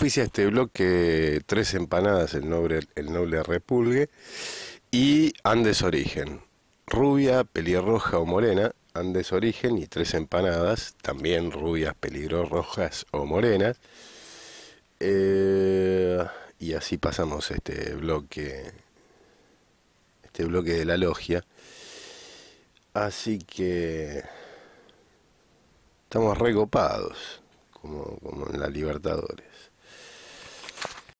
Oficia este bloque Tres Empanadas, el noble, el noble Repulgue, y Andes Origen. Rubia, pelirroja o morena, Andes Origen y Tres Empanadas, también rubias, pelirrojas o morenas. Eh, y así pasamos este bloque, este bloque de la logia. Así que estamos recopados, como, como en la Libertadores.